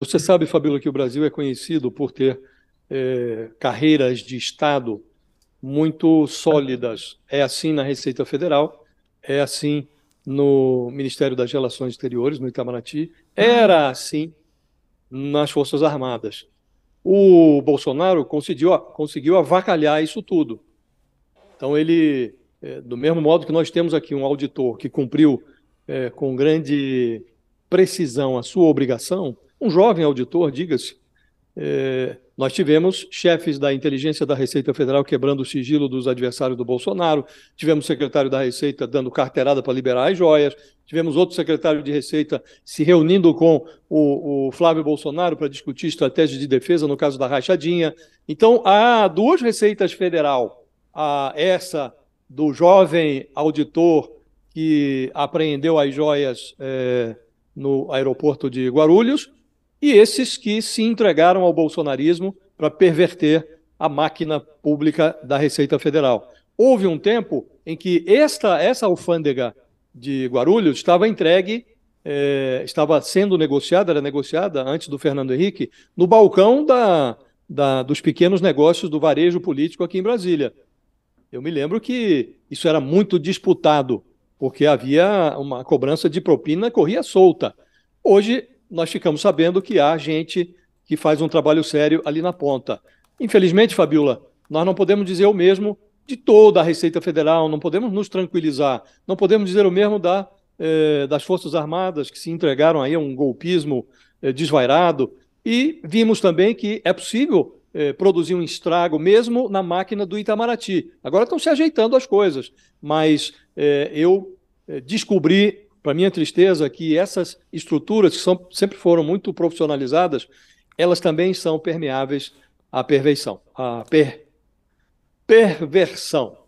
Você sabe, Fabíola, que o Brasil é conhecido por ter é, carreiras de Estado muito sólidas. É assim na Receita Federal, é assim no Ministério das Relações Exteriores, no Itamaraty, era assim nas Forças Armadas. O Bolsonaro conseguiu, conseguiu avacalhar isso tudo. Então, ele, é, do mesmo modo que nós temos aqui um auditor que cumpriu é, com grande precisão a sua obrigação, um jovem auditor, diga-se, é, nós tivemos chefes da inteligência da Receita Federal quebrando o sigilo dos adversários do Bolsonaro, tivemos secretário da Receita dando carteirada para liberar as joias, tivemos outro secretário de Receita se reunindo com o, o Flávio Bolsonaro para discutir estratégia de defesa no caso da rachadinha. Então, há duas receitas federal, há essa do jovem auditor que apreendeu as joias é, no aeroporto de Guarulhos e esses que se entregaram ao bolsonarismo para perverter a máquina pública da Receita Federal. Houve um tempo em que esta, essa alfândega de Guarulhos estava entregue, eh, estava sendo negociada, era negociada antes do Fernando Henrique, no balcão da, da, dos pequenos negócios do varejo político aqui em Brasília. Eu me lembro que isso era muito disputado, porque havia uma cobrança de propina corria solta. Hoje nós ficamos sabendo que há gente que faz um trabalho sério ali na ponta. Infelizmente, Fabiola, nós não podemos dizer o mesmo de toda a Receita Federal, não podemos nos tranquilizar, não podemos dizer o mesmo da, eh, das Forças Armadas, que se entregaram aí a um golpismo eh, desvairado. E vimos também que é possível eh, produzir um estrago mesmo na máquina do Itamaraty. Agora estão se ajeitando as coisas, mas eh, eu eh, descobri para minha tristeza, é que essas estruturas que são, sempre foram muito profissionalizadas, elas também são permeáveis à perversão, à per, perversão.